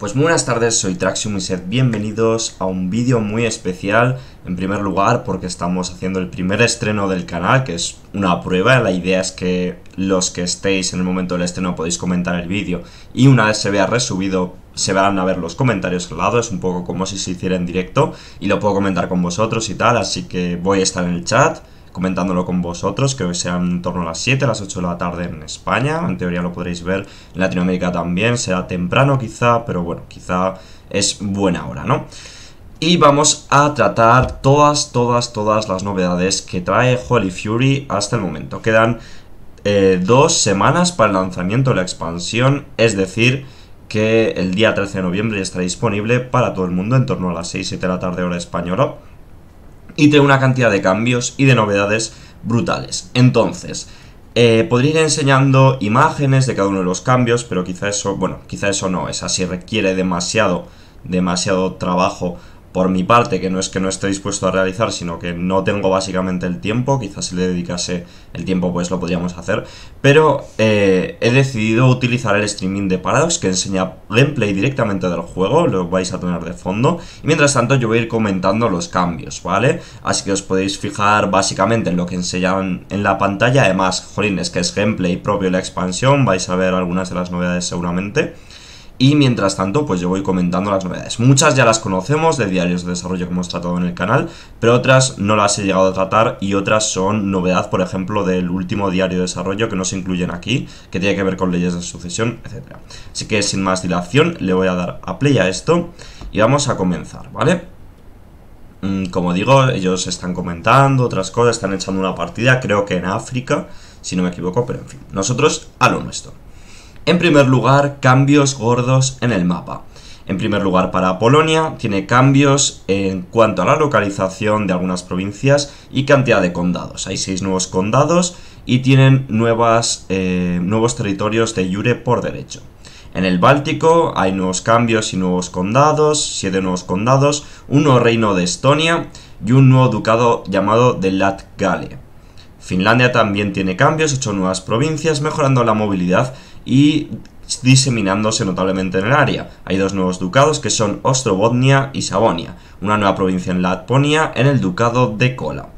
Pues muy buenas tardes, soy Traxium y sed bienvenidos a un vídeo muy especial. En primer lugar, porque estamos haciendo el primer estreno del canal, que es una prueba. La idea es que los que estéis en el momento del estreno podéis comentar el vídeo y una vez se vea resubido se van a ver los comentarios al lado, es un poco como si se hiciera en directo y lo puedo comentar con vosotros y tal, así que voy a estar en el chat comentándolo con vosotros, creo que sea en torno a las 7, a las 8 de la tarde en España, en teoría lo podréis ver en Latinoamérica también, será temprano quizá, pero bueno, quizá es buena hora, ¿no? Y vamos a tratar todas, todas, todas las novedades que trae Holy Fury hasta el momento. Quedan eh, dos semanas para el lanzamiento de la expansión, es decir, que el día 13 de noviembre ya estará disponible para todo el mundo en torno a las 6-7 de la tarde hora española y tiene una cantidad de cambios y de novedades brutales. Entonces, eh, podría ir enseñando imágenes de cada uno de los cambios, pero quizá eso, bueno, quizá eso no es así, requiere demasiado, demasiado trabajo por mi parte, que no es que no esté dispuesto a realizar, sino que no tengo básicamente el tiempo, quizás si le dedicase el tiempo pues lo podríamos hacer, pero eh, he decidido utilizar el streaming de Paradox que enseña gameplay directamente del juego, lo vais a tener de fondo, y mientras tanto yo voy a ir comentando los cambios, ¿vale? Así que os podéis fijar básicamente en lo que enseñan en la pantalla, además, jolín, es que es gameplay propio de la expansión, vais a ver algunas de las novedades seguramente y mientras tanto pues yo voy comentando las novedades. Muchas ya las conocemos de diarios de desarrollo que hemos tratado en el canal, pero otras no las he llegado a tratar y otras son novedad, por ejemplo, del último diario de desarrollo que no se incluyen aquí, que tiene que ver con leyes de sucesión, etc. Así que sin más dilación le voy a dar a play a esto y vamos a comenzar, ¿vale? Mm, como digo, ellos están comentando otras cosas, están echando una partida, creo que en África, si no me equivoco, pero en fin, nosotros a lo nuestro. En primer lugar, cambios gordos en el mapa. En primer lugar, para Polonia, tiene cambios en cuanto a la localización de algunas provincias y cantidad de condados. Hay seis nuevos condados y tienen eh, nuevos territorios de yure por derecho. En el Báltico hay nuevos cambios y nuevos condados, siete nuevos condados, un nuevo reino de Estonia y un nuevo ducado llamado de Latgale. Finlandia también tiene cambios, ocho nuevas provincias, mejorando la movilidad y diseminándose notablemente en el área. Hay dos nuevos ducados que son Ostrobotnia y Savonia, una nueva provincia en Latponia en el ducado de Kola.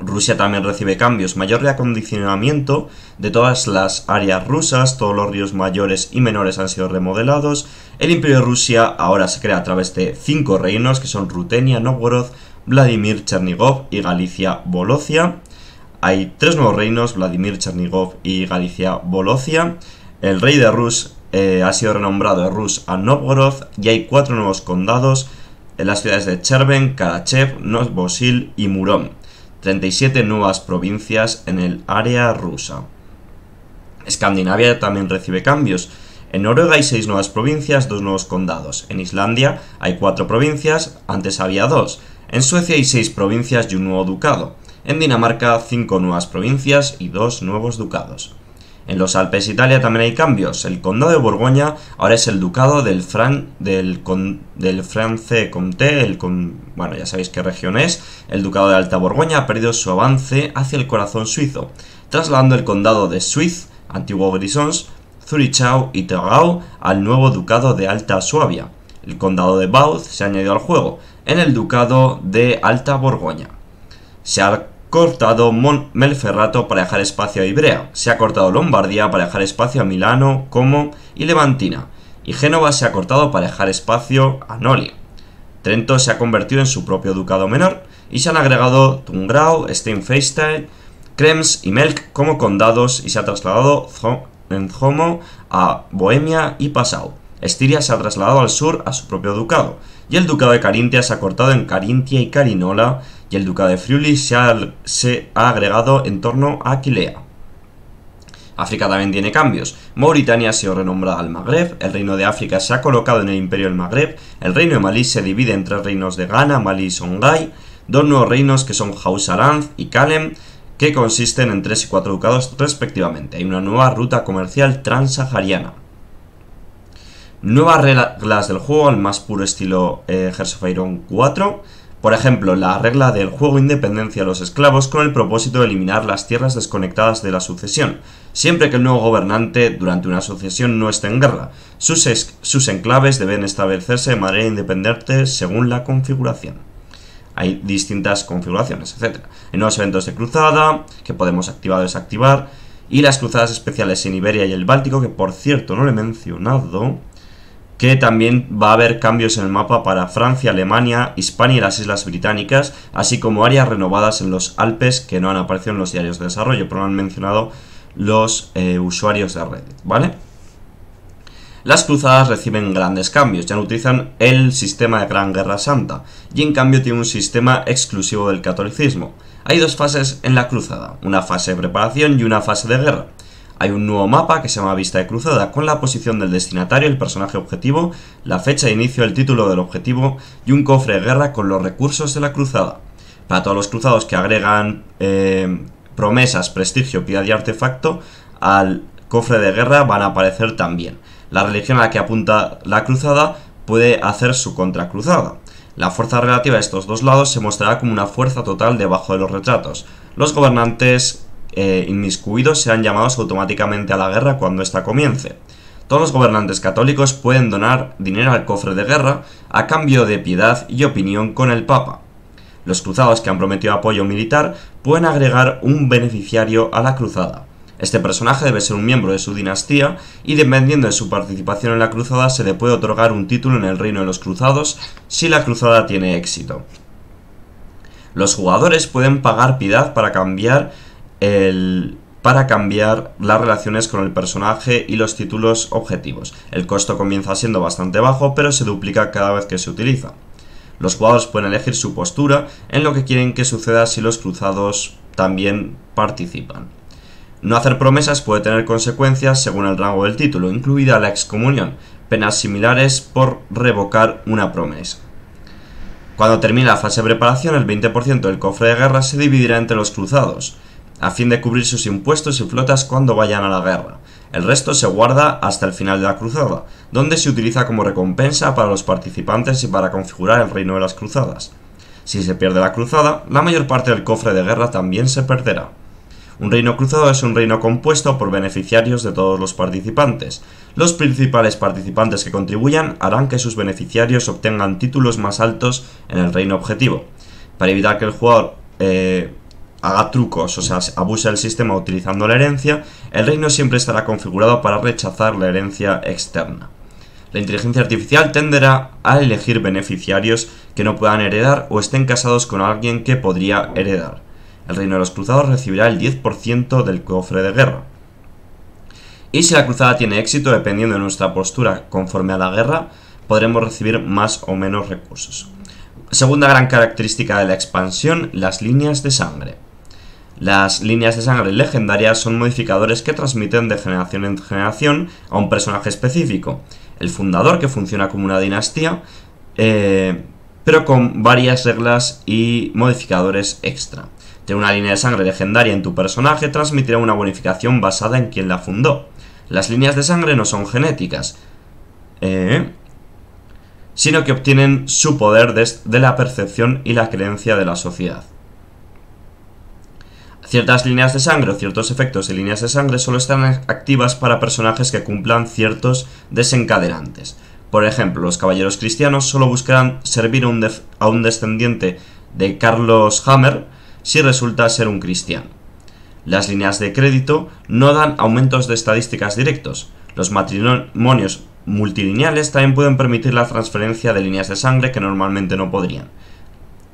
Rusia también recibe cambios, mayor reacondicionamiento de todas las áreas rusas, todos los ríos mayores y menores han sido remodelados. El imperio de Rusia ahora se crea a través de cinco reinos que son Rutenia, Novgorod, Vladimir, Chernigov y Galicia, Volocia hay tres nuevos reinos, Vladimir, Chernigov y galicia Bolocia. El rey de Rus eh, ha sido renombrado Rus a Novgorod y hay cuatro nuevos condados en las ciudades de Cherven, Karachev, Novosil y Murom. 37 nuevas provincias en el área rusa. Escandinavia también recibe cambios. En Noruega hay seis nuevas provincias, dos nuevos condados. En Islandia hay cuatro provincias, antes había dos. En Suecia hay seis provincias y un nuevo ducado en Dinamarca cinco nuevas provincias y dos nuevos ducados. En los Alpes Italia también hay cambios. El condado de Borgoña ahora es el ducado del Fran del, del France Comté, el con, bueno, ya sabéis qué región es. El ducado de Alta Borgoña ha perdido su avance hacia el corazón suizo, trasladando el condado de Suiz, antiguo Grisons, Zurichau y togau al nuevo ducado de Alta Suabia. El condado de Bautz se ha añadido al juego, en el ducado de Alta Borgoña. Se ha cortado Melferrato para dejar espacio a Ibrea, se ha cortado Lombardía para dejar espacio a Milano, Como y Levantina, y Génova se ha cortado para dejar espacio a Noli. Trento se ha convertido en su propio ducado menor y se han agregado Tungrau, Steinfestein, Krems y Melk como condados y se ha trasladado en Zhomo a Bohemia y Passau. Estiria se ha trasladado al sur a su propio ducado y el ducado de Carintia se ha cortado en Carintia y Carinola y el ducado de Friuli se ha, agregado en torno a Aquilea. África también tiene cambios. Mauritania ha sido renombrada al Magreb, el reino de África se ha colocado en el imperio del Magreb, el reino de Malí se divide en tres reinos de Ghana, Malí y Songhai, dos nuevos reinos que son Hausaranz y Kalem, que consisten en tres y cuatro ducados respectivamente. Hay una nueva ruta comercial transahariana. Nuevas reglas del juego al más puro estilo eh, 4 por ejemplo, la regla del juego independencia a los esclavos con el propósito de eliminar las tierras desconectadas de la sucesión, siempre que el nuevo gobernante durante una sucesión no esté en guerra. Sus, sus enclaves deben establecerse de manera independiente según la configuración. Hay distintas configuraciones, etc. En nuevos eventos de cruzada, que podemos activar o desactivar, y las cruzadas especiales en Iberia y el Báltico, que por cierto no le he mencionado, que también va a haber cambios en el mapa para Francia, Alemania, Hispania y las Islas Británicas, así como áreas renovadas en los Alpes que no han aparecido en los diarios de desarrollo, pero no han mencionado los eh, usuarios de Reddit, ¿vale? Las cruzadas reciben grandes cambios, ya no utilizan el sistema de Gran Guerra Santa, y en cambio tienen un sistema exclusivo del catolicismo. Hay dos fases en la cruzada, una fase de preparación y una fase de guerra. Hay un nuevo mapa que se llama Vista de Cruzada con la posición del destinatario, el personaje objetivo, la fecha de inicio, el título del objetivo y un cofre de guerra con los recursos de la cruzada. Para todos los cruzados que agregan eh, promesas, prestigio, piedad y artefacto, al cofre de guerra van a aparecer también. La religión a la que apunta la cruzada puede hacer su contracruzada. La fuerza relativa de estos dos lados se mostrará como una fuerza total debajo de los retratos. Los gobernantes eh, inmiscuidos serán llamados automáticamente a la guerra cuando ésta comience. Todos los gobernantes católicos pueden donar dinero al cofre de guerra a cambio de piedad y opinión con el Papa. Los cruzados que han prometido apoyo militar pueden agregar un beneficiario a la cruzada. Este personaje debe ser un miembro de su dinastía y dependiendo de su participación en la cruzada se le puede otorgar un título en el reino de los cruzados si la cruzada tiene éxito. Los jugadores pueden pagar piedad para cambiar el, para cambiar las relaciones con el personaje y los títulos objetivos. El costo comienza siendo bastante bajo, pero se duplica cada vez que se utiliza. Los jugadores pueden elegir su postura en lo que quieren que suceda si los cruzados también participan. No hacer promesas puede tener consecuencias según el rango del título, incluida la excomunión, penas similares por revocar una promesa. Cuando termina la fase de preparación, el 20% del cofre de guerra se dividirá entre los cruzados a fin de cubrir sus impuestos y flotas cuando vayan a la guerra. El resto se guarda hasta el final de la cruzada, donde se utiliza como recompensa para los participantes y para configurar el reino de las cruzadas. Si se pierde la cruzada, la mayor parte del cofre de guerra también se perderá. Un reino cruzado es un reino compuesto por beneficiarios de todos los participantes. Los principales participantes que contribuyan harán que sus beneficiarios obtengan títulos más altos en el reino objetivo. Para evitar que el jugador eh, haga trucos, o sea, abuse del sistema utilizando la herencia, el reino siempre estará configurado para rechazar la herencia externa. La inteligencia artificial tenderá a elegir beneficiarios que no puedan heredar o estén casados con alguien que podría heredar. El reino de los cruzados recibirá el 10% del cofre de guerra. Y si la cruzada tiene éxito, dependiendo de nuestra postura conforme a la guerra, podremos recibir más o menos recursos. Segunda gran característica de la expansión, las líneas de sangre. Las líneas de sangre legendarias son modificadores que transmiten de generación en generación a un personaje específico. El fundador, que funciona como una dinastía, eh, pero con varias reglas y modificadores extra. Tener una línea de sangre legendaria en tu personaje transmitirá una bonificación basada en quien la fundó. Las líneas de sangre no son genéticas, eh, sino que obtienen su poder de la percepción y la creencia de la sociedad. Ciertas líneas de sangre o ciertos efectos de líneas de sangre solo están activas para personajes que cumplan ciertos desencadenantes. Por ejemplo, los caballeros cristianos solo buscarán servir a un, a un descendiente de Carlos Hammer si resulta ser un cristiano. Las líneas de crédito no dan aumentos de estadísticas directos. Los matrimonios multilineales también pueden permitir la transferencia de líneas de sangre que normalmente no podrían.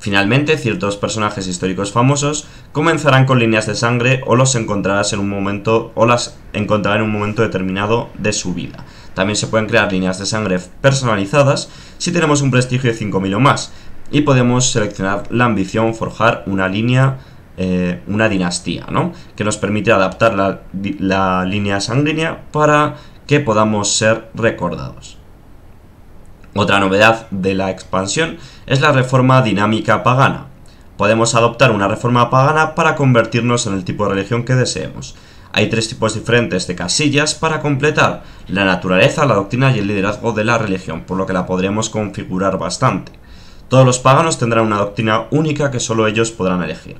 Finalmente, ciertos personajes históricos famosos comenzarán con líneas de sangre o los encontrarás en un momento o las encontrarás en un momento determinado de su vida. También se pueden crear líneas de sangre personalizadas si tenemos un prestigio de 5000 o más y podemos seleccionar la ambición forjar una línea eh, una dinastía, ¿no? Que nos permite adaptar la, la línea sanguínea para que podamos ser recordados. Otra novedad de la expansión es la reforma dinámica pagana. Podemos adoptar una reforma pagana para convertirnos en el tipo de religión que deseemos. Hay tres tipos diferentes de casillas para completar la naturaleza, la doctrina y el liderazgo de la religión, por lo que la podremos configurar bastante. Todos los paganos tendrán una doctrina única que solo ellos podrán elegir.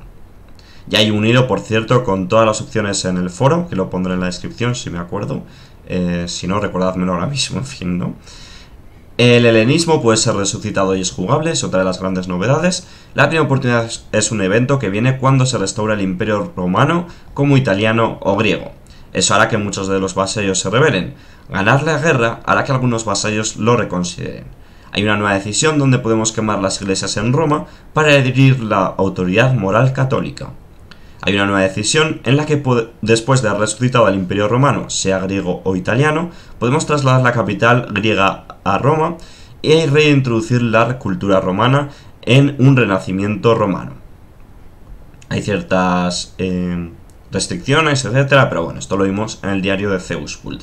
Ya hay un hilo, por cierto, con todas las opciones en el foro, que lo pondré en la descripción si me acuerdo. Eh, si no, recordádmelo ahora mismo, en fin, ¿no? El helenismo puede ser resucitado y es jugable, es otra de las grandes novedades. La primera oportunidad es un evento que viene cuando se restaura el imperio romano como italiano o griego. Eso hará que muchos de los vasallos se rebelen. Ganar la guerra hará que algunos vasallos lo reconsideren. Hay una nueva decisión donde podemos quemar las iglesias en Roma para herir la autoridad moral católica. Hay una nueva decisión en la que después de haber resucitado al imperio romano, sea griego o italiano, podemos trasladar la capital griega a Roma y reintroducir la cultura romana en un renacimiento romano. Hay ciertas eh, restricciones, etcétera, pero bueno, esto lo vimos en el diario de Zeuskult.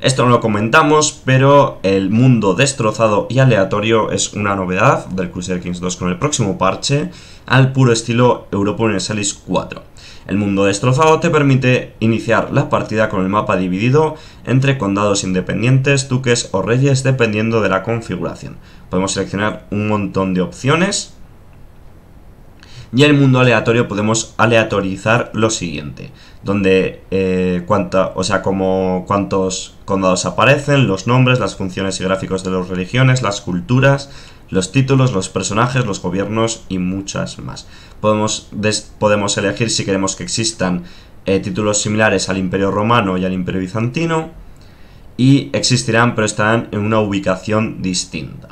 Esto no lo comentamos, pero el mundo destrozado y aleatorio es una novedad del Crusader Kings 2 con el próximo parche al puro estilo Europa Universalis 4. El mundo destrozado te permite iniciar la partida con el mapa dividido entre condados independientes, duques o reyes dependiendo de la configuración. Podemos seleccionar un montón de opciones. Y en el mundo aleatorio podemos aleatorizar lo siguiente, donde eh, o sea, cuántos condados aparecen, los nombres, las funciones y gráficos de las religiones, las culturas, los títulos, los personajes, los gobiernos y muchas más. Podemos, podemos elegir si queremos que existan eh, títulos similares al Imperio Romano y al Imperio Bizantino y existirán pero estarán en una ubicación distinta.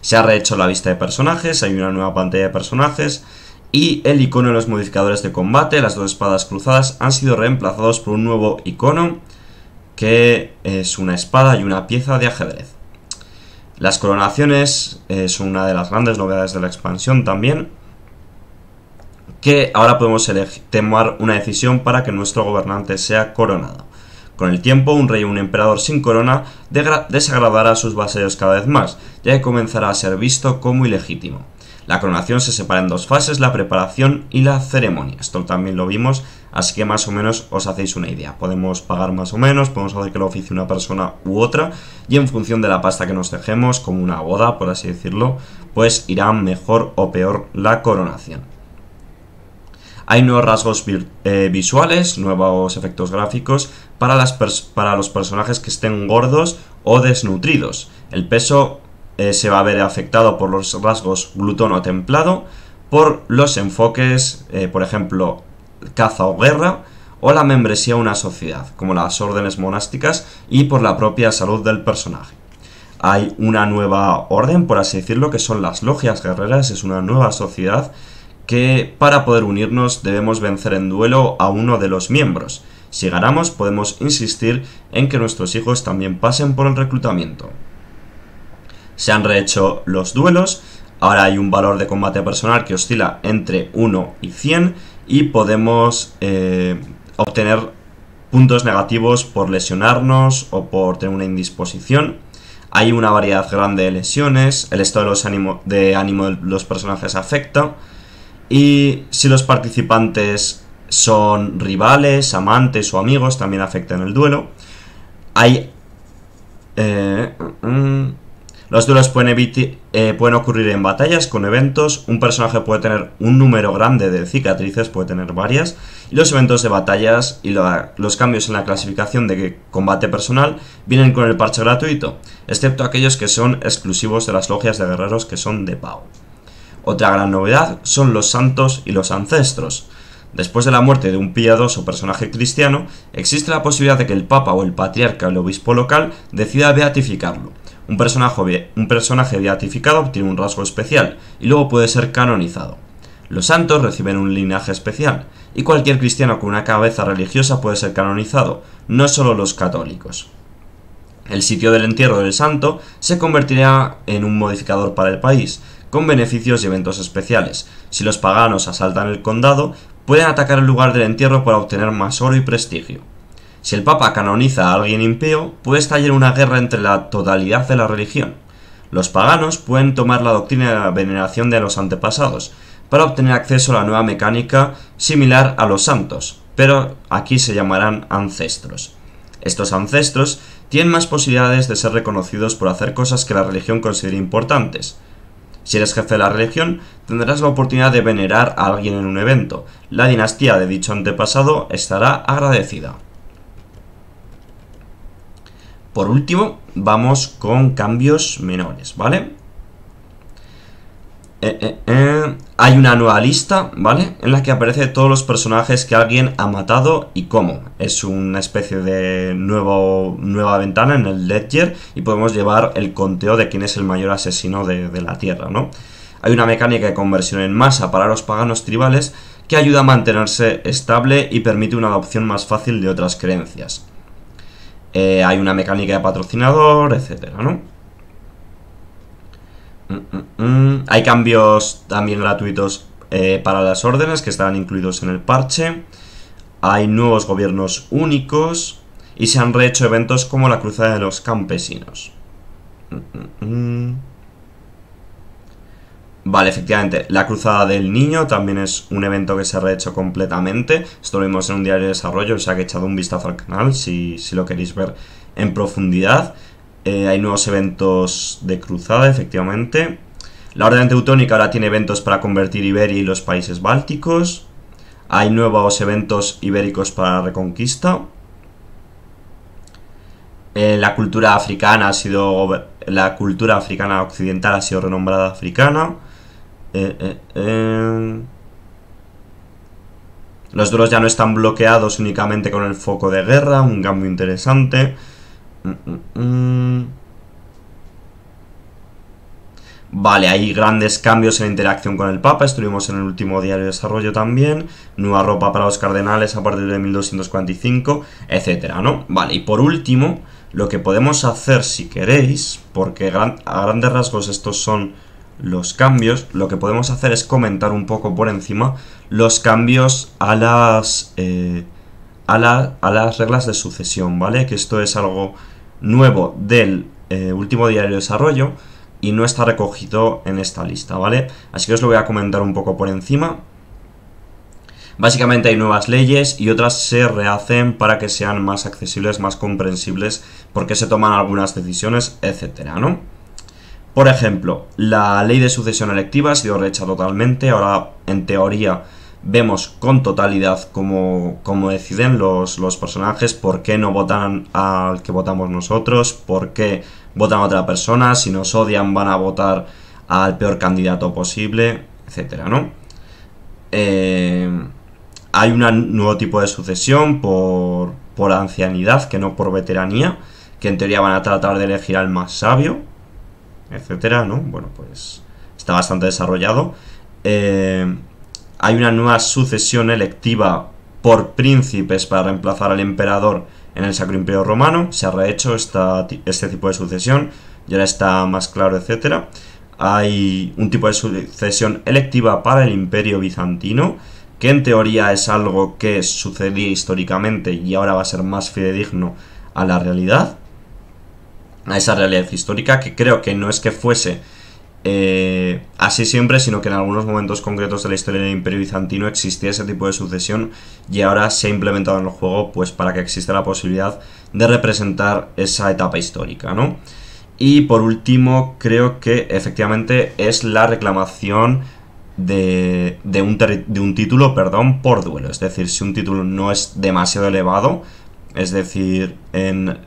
Se ha rehecho la vista de personajes, hay una nueva pantalla de personajes y el icono de los modificadores de combate, las dos espadas cruzadas, han sido reemplazados por un nuevo icono que es una espada y una pieza de ajedrez. Las coronaciones es eh, una de las grandes novedades de la expansión también, que ahora podemos tomar una decisión para que nuestro gobernante sea coronado. Con el tiempo, un rey o un emperador sin corona desagradará a sus vasallos cada vez más, ya que comenzará a ser visto como ilegítimo. La coronación se separa en dos fases, la preparación y la ceremonia. Esto también lo vimos así que más o menos os hacéis una idea. Podemos pagar más o menos, podemos hacer que lo oficie una persona u otra y en función de la pasta que nos dejemos, como una boda, por así decirlo, pues irá mejor o peor la coronación. Hay nuevos rasgos eh, visuales, nuevos efectos gráficos para, los personajes que estén gordos o desnutridos. El peso eh, se va a ver afectado por los rasgos glutón o templado, por los enfoques, eh, por ejemplo, caza o guerra, o la membresía a una sociedad, como las órdenes monásticas, y por la propia salud del personaje. Hay una nueva orden, por así decirlo, que son las logias guerreras, es una nueva sociedad que para poder unirnos debemos vencer en duelo a uno de los miembros. Si ganamos podemos insistir en que nuestros hijos también pasen por el reclutamiento. Se han rehecho los duelos, ahora hay un valor de combate personal que oscila entre 1 y 100, y podemos eh, obtener puntos negativos por lesionarnos o por tener una indisposición. Hay una variedad grande de lesiones, el estado de, ánimo, de ánimo de los personajes afecta y si los participantes son rivales, amantes o amigos también afecta en el duelo. Hay... Eh, mm, mm, los duelos eh, pueden, ocurrir en batallas, con eventos, un personaje puede tener un número grande de cicatrices, puede tener varias, y los eventos de batallas y los cambios en la clasificación de combate personal vienen con el parche gratuito, excepto aquellos que son exclusivos de las logias de guerreros que son de pago. Otra gran novedad son los santos y los ancestros. Después de la muerte de un piadoso personaje cristiano, existe la posibilidad de que el Papa o el Patriarca o el Obispo local decida beatificarlo. Un personaje, un personaje beatificado obtiene un rasgo especial y luego puede ser canonizado. Los santos reciben un linaje especial, y cualquier cristiano con una cabeza religiosa puede ser canonizado, no solo los católicos. El sitio del entierro del santo se convertirá en un modificador para el país, con beneficios y eventos especiales. Si los paganos asaltan el condado, pueden atacar el lugar del entierro para obtener más oro y prestigio. Si el Papa canoniza a alguien impío, puede estallar una guerra entre la totalidad de la religión. Los paganos pueden tomar la doctrina de la veneración de los antepasados, para obtener acceso a la nueva mecánica similar a los santos, pero aquí se llamarán ancestros. Estos ancestros tienen más posibilidades de ser reconocidos por hacer cosas que la religión considera importantes. Si eres jefe de la religión, tendrás la oportunidad de venerar a alguien en un evento. La dinastía de dicho antepasado estará agradecida. Por último, vamos con cambios menores, ¿vale? Eh, eh, eh. Hay una nueva lista, ¿vale? En la que aparece todos los personajes que alguien ha matado y cómo. Es una especie de nueva ventana en el Ledger y podemos llevar el conteo de quién es el mayor asesino de, de la Tierra, ¿no? Hay una mecánica de conversión en masa para los paganos tribales que ayuda a mantenerse estable y permite una adopción más fácil de otras creencias. Eh, hay una mecánica de patrocinador, etcétera, mm, mm, mm. Hay cambios también gratuitos eh, para las órdenes que estaban incluidos en el parche. Hay nuevos gobiernos únicos y se han rehecho eventos como la cruzada de los campesinos. Vale, efectivamente, la Cruzada del Niño también es un evento que se ha rehecho completamente. Esto lo vimos en un diario de desarrollo, o sea que echado un vistazo al canal si, lo queréis ver en profundidad. Eh, hay nuevos eventos de cruzada, efectivamente. La Orden Teutónica ahora tiene eventos para convertir Iberia y los países bálticos. Hay nuevos eventos ibéricos para la reconquista. Eh, la cultura africana ha sido. La cultura africana occidental ha sido renombrada africana. Eh, eh, em. Los duros ya no están bloqueados únicamente con el foco de guerra, un cambio interesante. Mm, mm, mm. Vale, hay grandes cambios en la interacción con el Papa, estuvimos en el último diario de desarrollo también, nueva ropa para los cardenales a partir de 1245, etcétera, ¿no? Vale, y por último, lo que podemos hacer si queréis, porque a grandes rasgos estos son los cambios, lo que podemos hacer es comentar un poco por encima los cambios a las, eh, a, las reglas de sucesión, ¿vale? Que esto es algo nuevo del eh, último diario de desarrollo y no está recogido en esta lista, ¿vale? Así que os lo voy a comentar un poco por encima. Básicamente hay nuevas leyes y otras se rehacen para que sean más accesibles, más comprensibles, porque se toman algunas decisiones, etcétera, ¿no? Por ejemplo, la ley de sucesión electiva ha sido rehecha totalmente, ahora en teoría vemos con totalidad cómo, deciden los, personajes, por qué no votan al que votamos nosotros, por qué votan a otra persona, si nos odian van a votar al peor candidato posible, etcétera, ¿no? Eh, hay un nuevo tipo de sucesión por, por ancianidad que no por veteranía, que en teoría van a tratar de elegir al más sabio, etcétera, ¿no? Bueno, pues está bastante desarrollado. Eh, hay una nueva sucesión electiva por príncipes para reemplazar al emperador en el Sacro Imperio Romano. Se ha rehecho este tipo de sucesión, y ahora está más claro, etcétera. Hay un tipo de sucesión electiva para el Imperio Bizantino, que en teoría es algo que sucedía históricamente y ahora va a ser más fidedigno a la realidad a esa realidad histórica que creo que no es que fuese eh, así siempre, sino que en algunos momentos concretos de la historia del Imperio Bizantino existía ese tipo de sucesión y ahora se ha implementado en el juego pues para que exista la posibilidad de representar esa etapa histórica, ¿no? Y por último, creo que efectivamente es la reclamación de, de, un, de un título perdón, por duelo. Es decir, si un título no es demasiado elevado, es decir, en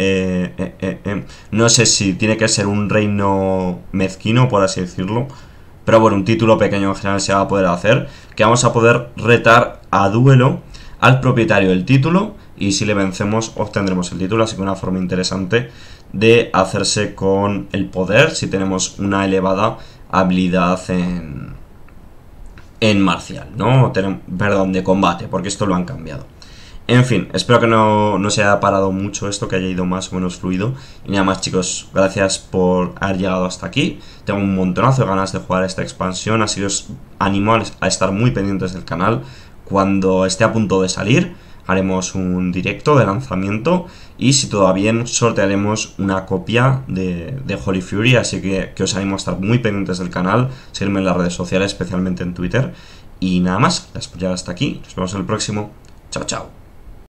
eh, eh, eh, no sé si tiene que ser un reino mezquino, por así decirlo. Pero bueno, un título pequeño en general se va a poder hacer. Que vamos a poder retar a duelo al propietario del título. Y si le vencemos, obtendremos el título. Así que una forma interesante de hacerse con el poder. Si tenemos una elevada habilidad en. En marcial, ¿no? perdón, de combate, porque esto lo han cambiado. En fin, espero que no, se haya parado mucho esto, que haya ido más o menos fluido. Y nada más chicos, gracias por haber llegado hasta aquí. Tengo un montonazo de ganas de jugar esta expansión, así que os animo a estar muy pendientes del canal. Cuando esté a punto de salir, haremos un directo de lanzamiento y si todo va bien, sortearemos una copia de, Holy Fury, así que, os animo a estar muy pendientes del canal, seguirme en las redes sociales, especialmente en Twitter. Y nada más, ya hasta aquí, nos vemos en el próximo. Chao, chao.